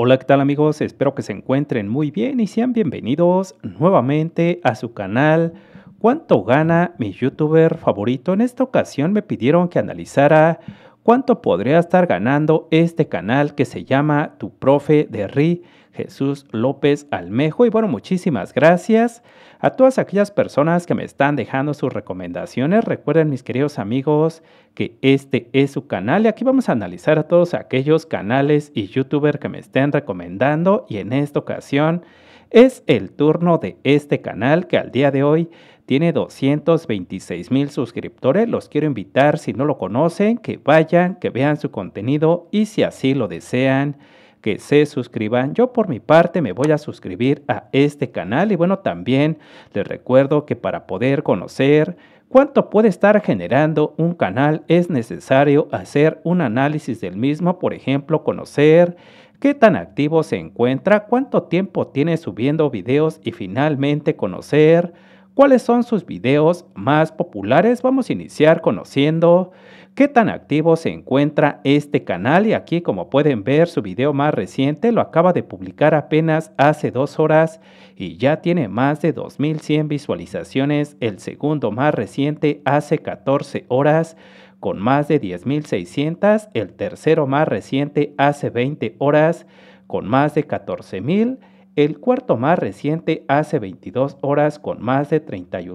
Hola, ¿qué tal amigos? Espero que se encuentren muy bien y sean bienvenidos nuevamente a su canal. ¿Cuánto gana mi youtuber favorito? En esta ocasión me pidieron que analizara cuánto podría estar ganando este canal que se llama Tu Profe de Ri Jesús López Almejo. Y bueno, muchísimas gracias a todas aquellas personas que me están dejando sus recomendaciones. Recuerden, mis queridos amigos, que este es su canal y aquí vamos a analizar a todos aquellos canales y youtubers que me estén recomendando. Y en esta ocasión es el turno de este canal que al día de hoy tiene 226 mil suscriptores. Los quiero invitar, si no lo conocen, que vayan, que vean su contenido y si así lo desean que se suscriban. Yo por mi parte me voy a suscribir a este canal y bueno, también les recuerdo que para poder conocer cuánto puede estar generando un canal es necesario hacer un análisis del mismo, por ejemplo, conocer qué tan activo se encuentra, cuánto tiempo tiene subiendo videos y finalmente conocer cuáles son sus videos más populares. Vamos a iniciar conociendo qué tan activo se encuentra este canal y aquí como pueden ver su video más reciente lo acaba de publicar apenas hace dos horas y ya tiene más de 2100 visualizaciones. El segundo más reciente hace 14 horas con más de 10.600, el tercero más reciente hace 20 horas con más de 14.000 el cuarto más reciente hace 22 horas con más de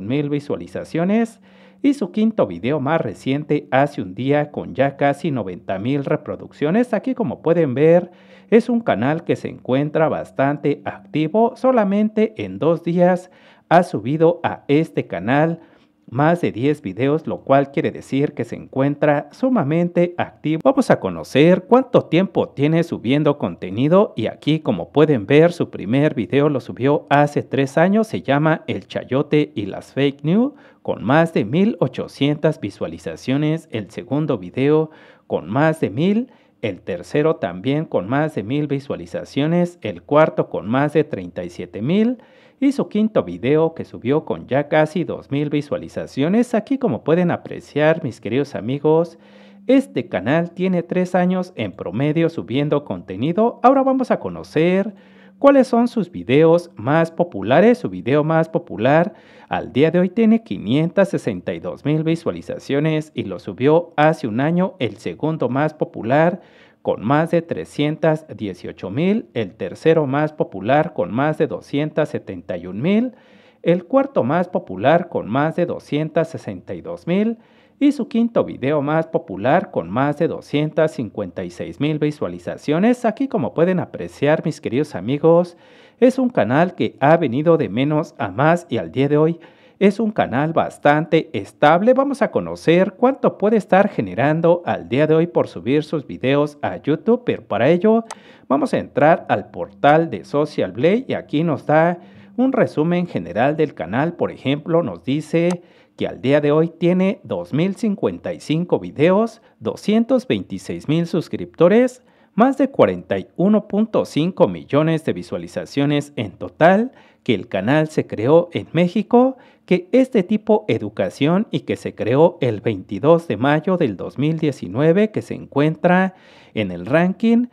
mil visualizaciones y su quinto video más reciente hace un día con ya casi 90.000 reproducciones. Aquí como pueden ver es un canal que se encuentra bastante activo. Solamente en dos días ha subido a este canal más de 10 videos, lo cual quiere decir que se encuentra sumamente activo. Vamos a conocer cuánto tiempo tiene subiendo contenido y aquí como pueden ver su primer video lo subió hace 3 años, se llama El Chayote y las Fake News con más de 1800 visualizaciones, el segundo video con más de 1000 el tercero también con más de mil visualizaciones, el cuarto con más de 37.000 y su quinto video que subió con ya casi 2.000 visualizaciones. Aquí como pueden apreciar mis queridos amigos, este canal tiene tres años en promedio subiendo contenido. Ahora vamos a conocer cuáles son sus videos más populares. Su video más popular al día de hoy tiene 562.000 visualizaciones y lo subió hace un año. El segundo más popular con más de 318 mil, el tercero más popular con más de 271 mil, el cuarto más popular con más de 262 mil y su quinto video más popular con más de 256 mil visualizaciones. Aquí como pueden apreciar mis queridos amigos, es un canal que ha venido de menos a más y al día de hoy es un canal bastante estable. Vamos a conocer cuánto puede estar generando al día de hoy por subir sus videos a YouTube. Pero para ello vamos a entrar al portal de Social Blade y aquí nos da un resumen general del canal. Por ejemplo, nos dice que al día de hoy tiene 2.055 videos, 226.000 suscriptores, más de 41.5 millones de visualizaciones en total que el canal se creó en México, que es de tipo educación y que se creó el 22 de mayo del 2019, que se encuentra en el ranking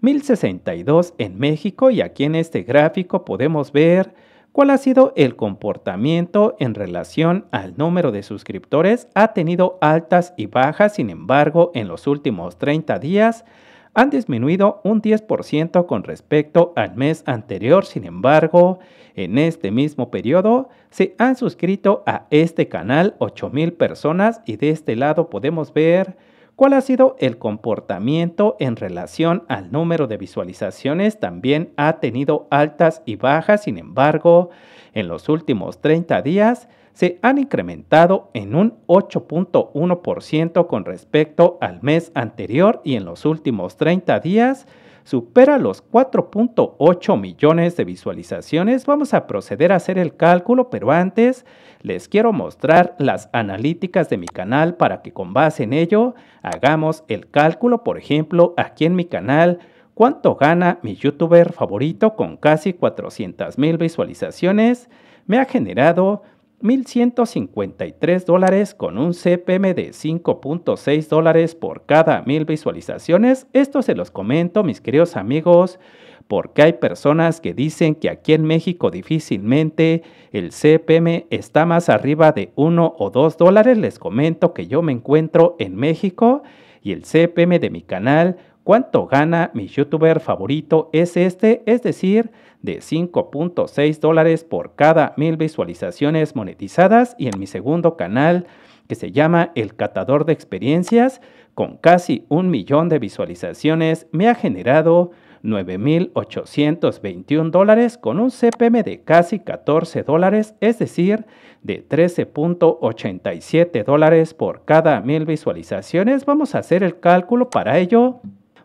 1062 en México y aquí en este gráfico podemos ver cuál ha sido el comportamiento en relación al número de suscriptores. Ha tenido altas y bajas, sin embargo, en los últimos 30 días han disminuido un 10% con respecto al mes anterior. Sin embargo, en este mismo periodo se han suscrito a este canal 8.000 personas y de este lado podemos ver cuál ha sido el comportamiento en relación al número de visualizaciones. También ha tenido altas y bajas. Sin embargo, en los últimos 30 días, se han incrementado en un 8.1% con respecto al mes anterior y en los últimos 30 días supera los 4.8 millones de visualizaciones. Vamos a proceder a hacer el cálculo, pero antes les quiero mostrar las analíticas de mi canal para que con base en ello hagamos el cálculo, por ejemplo, aquí en mi canal cuánto gana mi youtuber favorito con casi 400 mil visualizaciones, me ha generado 1.153 dólares con un CPM de 5.6 dólares por cada mil visualizaciones. Esto se los comento, mis queridos amigos, porque hay personas que dicen que aquí en México difícilmente el CPM está más arriba de 1 o 2 dólares. Les comento que yo me encuentro en México y el CPM de mi canal cuánto gana mi youtuber favorito es este, es decir, de 5.6 dólares por cada mil visualizaciones monetizadas y en mi segundo canal que se llama El Catador de Experiencias, con casi un millón de visualizaciones, me ha generado 9.821 dólares con un CPM de casi 14 dólares, es decir, de 13.87 dólares por cada mil visualizaciones. Vamos a hacer el cálculo para ello.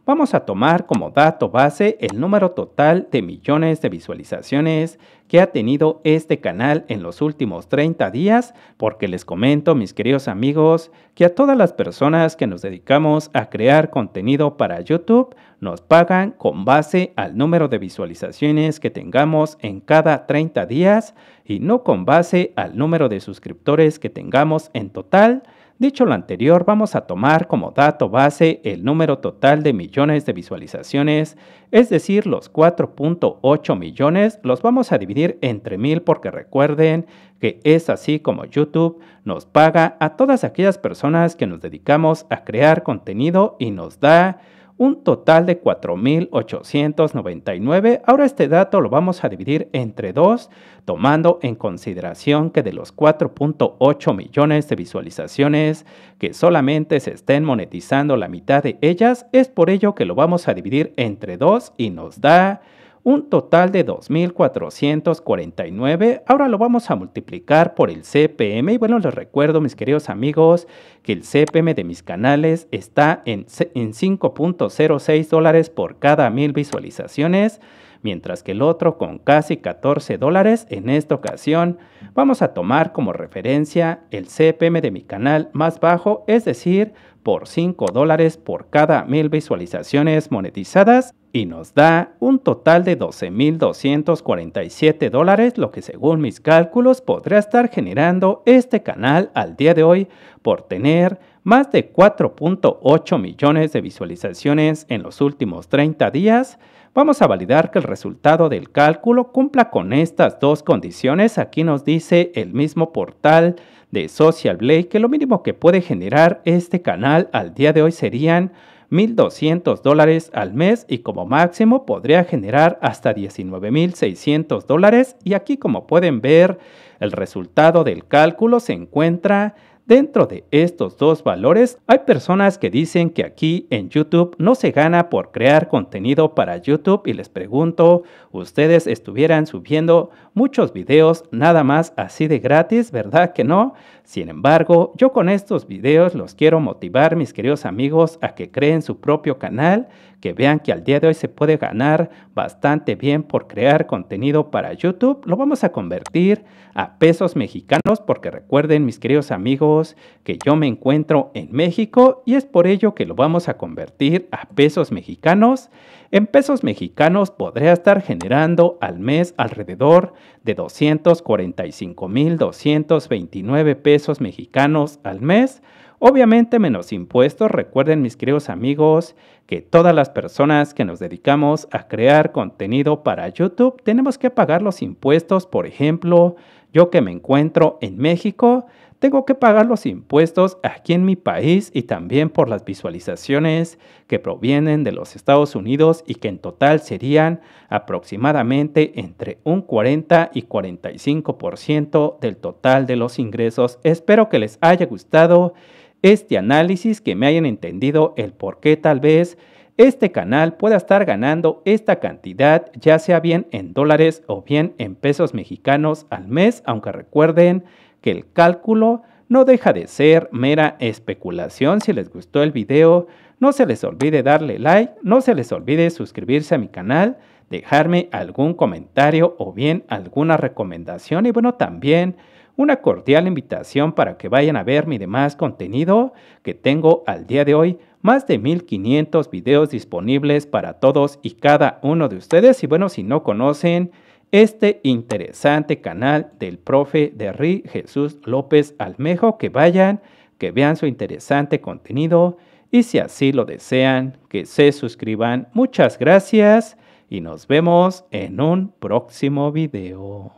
Vamos a tomar como dato base el número total de millones de visualizaciones que ha tenido este canal en los últimos 30 días, porque les comento, mis queridos amigos, que a todas las personas que nos dedicamos a crear contenido para YouTube, nos pagan con base al número de visualizaciones que tengamos en cada 30 días y no con base al número de suscriptores que tengamos en total Dicho lo anterior, vamos a tomar como dato base el número total de millones de visualizaciones, es decir, los 4.8 millones los vamos a dividir entre mil porque recuerden que es así como YouTube nos paga a todas aquellas personas que nos dedicamos a crear contenido y nos da un total de 4.899. Ahora este dato lo vamos a dividir entre dos, tomando en consideración que de los 4.8 millones de visualizaciones, que solamente se estén monetizando la mitad de ellas, es por ello que lo vamos a dividir entre dos y nos da un total de 2.449. Ahora lo vamos a multiplicar por el CPM. Y bueno, les recuerdo, mis queridos amigos, que el CPM de mis canales está en, 5.06 dólares por cada mil visualizaciones mientras que el otro con casi 14 dólares. En esta ocasión vamos a tomar como referencia el CPM de mi canal más bajo, es decir, por 5 dólares por cada mil visualizaciones monetizadas y nos da un total de 12.247 dólares, lo que según mis cálculos podría estar generando este canal al día de hoy por tener más de 4.8 millones de visualizaciones en los últimos 30 días, vamos a validar que el resultado del cálculo cumpla con estas dos condiciones. Aquí nos dice el mismo portal de Social Blade que lo mínimo que puede generar este canal al día de hoy serían 1.200 dólares al mes y como máximo podría generar hasta 19.600 dólares y aquí como pueden ver el resultado del cálculo se encuentra Dentro de estos dos valores, hay personas que dicen que aquí en YouTube no se gana por crear contenido para YouTube y les pregunto, ¿ustedes estuvieran subiendo muchos videos nada más así de gratis, verdad que no? Sin embargo, yo con estos videos los quiero motivar, mis queridos amigos, a que creen su propio canal, que vean que al día de hoy se puede ganar bastante bien por crear contenido para YouTube. Lo vamos a convertir a pesos mexicanos porque recuerden mis queridos amigos que yo me encuentro en México y es por ello que lo vamos a convertir a pesos mexicanos. En pesos mexicanos podría estar generando al mes alrededor de 245.229 pesos mexicanos al mes Obviamente menos impuestos, recuerden mis queridos amigos que todas las personas que nos dedicamos a crear contenido para YouTube tenemos que pagar los impuestos, por ejemplo, yo que me encuentro en México, tengo que pagar los impuestos aquí en mi país y también por las visualizaciones que provienen de los Estados Unidos y que en total serían aproximadamente entre un 40 y 45% del total de los ingresos. Espero que les haya gustado este análisis, que me hayan entendido el por qué tal vez este canal pueda estar ganando esta cantidad, ya sea bien en dólares o bien en pesos mexicanos al mes, aunque recuerden que el cálculo no deja de ser mera especulación. Si les gustó el video, no se les olvide darle like, no se les olvide suscribirse a mi canal, dejarme algún comentario o bien alguna recomendación y bueno, también una cordial invitación para que vayan a ver mi demás contenido que tengo al día de hoy. Más de 1500 videos disponibles para todos y cada uno de ustedes. Y bueno, si no conocen este interesante canal del profe de rí Jesús López Almejo, que vayan, que vean su interesante contenido y si así lo desean, que se suscriban. Muchas gracias y nos vemos en un próximo video.